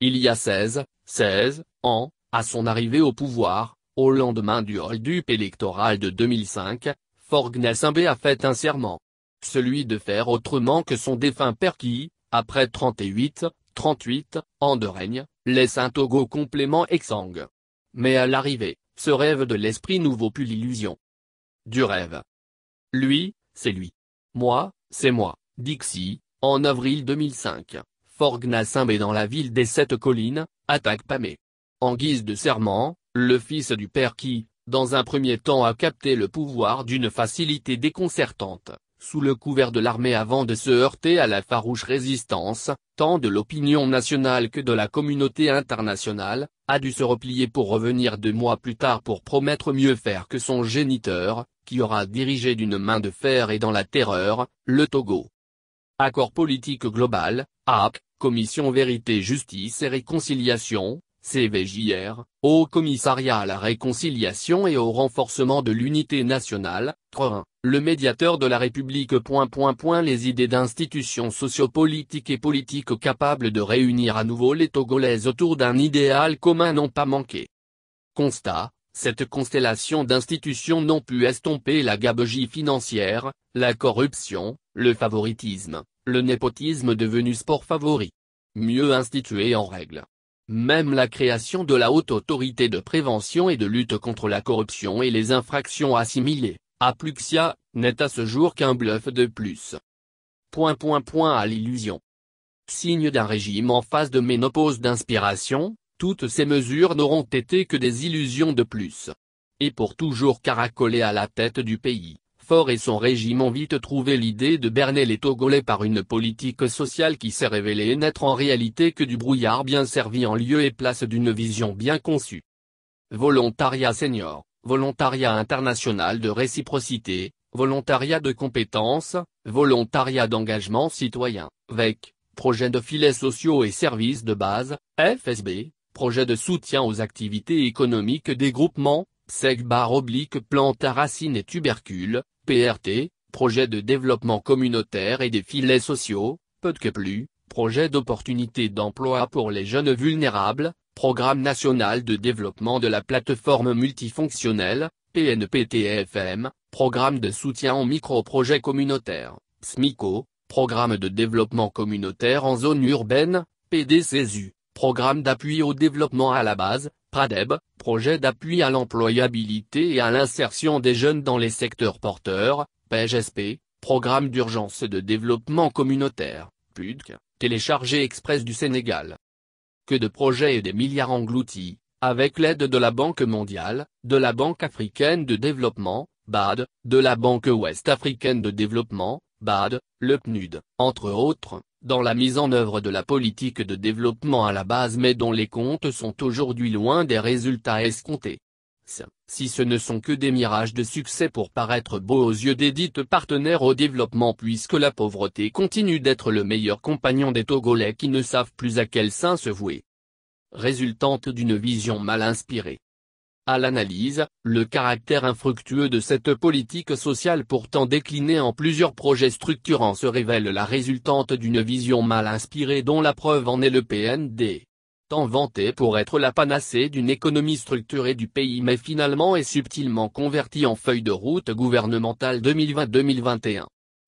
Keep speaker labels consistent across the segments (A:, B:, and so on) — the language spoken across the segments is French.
A: Il y a 16, 16 ans, à son arrivée au pouvoir, au lendemain du hold électoral de 2005, Forgnès Imbé a fait un serment. Celui de faire autrement que son défunt père qui, après 38, 38 ans de règne, laisse un Togo complément exsangue. Mais à l'arrivée, ce rêve de l'esprit nouveau plus l'illusion. Du rêve. Lui, c'est lui. Moi, c'est moi, Dixie, en avril 2005, fort dans la ville des Sept Collines, attaque Pamé. En guise de serment, le fils du père qui, dans un premier temps a capté le pouvoir d'une facilité déconcertante, sous le couvert de l'armée avant de se heurter à la farouche résistance, tant de l'opinion nationale que de la communauté internationale, a dû se replier pour revenir deux mois plus tard pour promettre mieux faire que son géniteur, qui aura dirigé d'une main de fer et dans la terreur, le Togo. Accord politique global, AC, Commission Vérité Justice et Réconciliation, CVJR, au Commissariat à la Réconciliation et au renforcement de l'unité nationale, 3. Le médiateur de la République. les idées d'institutions sociopolitiques et politiques capables de réunir à nouveau les Togolaises autour d'un idéal commun n'ont pas manqué. Constat, cette constellation d'institutions n'ont pu estomper la gabegie financière, la corruption, le favoritisme, le népotisme devenu sport favori. Mieux institué en règle. Même la création de la haute autorité de prévention et de lutte contre la corruption et les infractions assimilées, à Pluxia, n'est à ce jour qu'un bluff de plus. Point point point à l'illusion. Signe d'un régime en phase de ménopause d'inspiration, toutes ces mesures n'auront été que des illusions de plus. Et pour toujours caracoler à la tête du pays, Fort et son régime ont vite trouvé l'idée de berner les Togolais par une politique sociale qui s'est révélée n'être en réalité que du brouillard bien servi en lieu et place d'une vision bien conçue. Volontariat senior, volontariat international de réciprocité, volontariat de compétences, volontariat d'engagement citoyen, VEC, projet de filets sociaux et services de base, FSB, projet de soutien aux activités économiques des groupements, seg bar oblique plante à racines et tubercules, PRT, projet de développement communautaire et des filets sociaux, peu que plus, projet d'opportunité d'emploi pour les jeunes vulnérables, programme national de développement de la plateforme multifonctionnelle, PNPTFM, programme de soutien aux micro-projets communautaires, SMICO, programme de développement communautaire en zone urbaine, PDCSU, programme d'appui au développement à la base, PRADEB, projet d'appui à l'employabilité et à l'insertion des jeunes dans les secteurs porteurs, PGSP, programme d'urgence de développement communautaire, PUDC, téléchargé express du Sénégal. Que de projets et des milliards engloutis, avec l'aide de la Banque mondiale, de la Banque africaine de développement, BAD, de la Banque ouest africaine de développement, BAD, le PNUD, entre autres dans la mise en œuvre de la politique de développement à la base mais dont les comptes sont aujourd'hui loin des résultats escomptés. Si ce ne sont que des mirages de succès pour paraître beaux aux yeux des dites partenaires au développement puisque la pauvreté continue d'être le meilleur compagnon des Togolais qui ne savent plus à quel sein se vouer. Résultante d'une vision mal inspirée, à l'analyse, le caractère infructueux de cette politique sociale pourtant déclinée en plusieurs projets structurants se révèle la résultante d'une vision mal inspirée dont la preuve en est le PND tant vanté pour être la panacée d'une économie structurée du pays mais finalement est subtilement converti en feuille de route gouvernementale 2020-2021.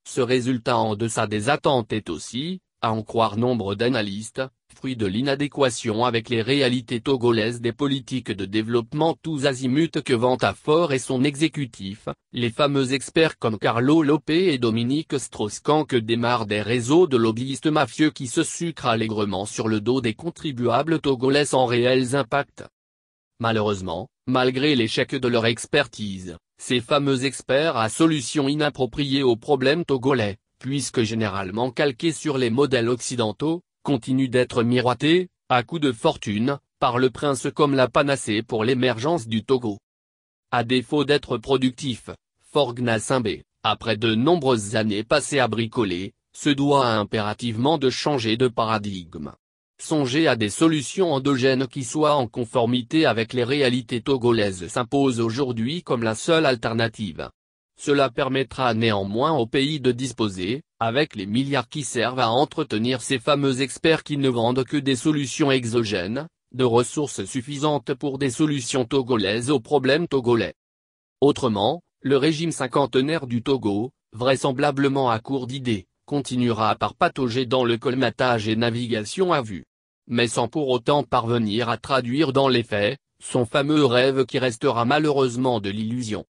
A: Ce résultat en deçà des attentes est aussi, à en croire nombre d'analystes, fruit de l'inadéquation avec les réalités togolaises des politiques de développement tous azimuts que à Fort et son exécutif, les fameux experts comme Carlo Lopé et Dominique Strauss-Kahn que démarrent des réseaux de lobbyistes mafieux qui se sucrent allègrement sur le dos des contribuables togolais sans réels impacts. Malheureusement, malgré l'échec de leur expertise, ces fameux experts à solutions inappropriées aux problèmes togolais, puisque généralement calqué sur les modèles occidentaux, continue d'être miroité, à coup de fortune, par le prince comme la panacée pour l'émergence du Togo. À défaut d'être productif, Forgna Simbé, après de nombreuses années passées à bricoler, se doit impérativement de changer de paradigme. Songer à des solutions endogènes qui soient en conformité avec les réalités togolaises s'impose aujourd'hui comme la seule alternative. Cela permettra néanmoins au pays de disposer, avec les milliards qui servent à entretenir ces fameux experts qui ne vendent que des solutions exogènes, de ressources suffisantes pour des solutions togolaises aux problèmes togolais. Autrement, le régime cinquantenaire du Togo, vraisemblablement à court d'idées, continuera par patauger dans le colmatage et navigation à vue. Mais sans pour autant parvenir à traduire dans les faits, son fameux rêve qui restera malheureusement de l'illusion.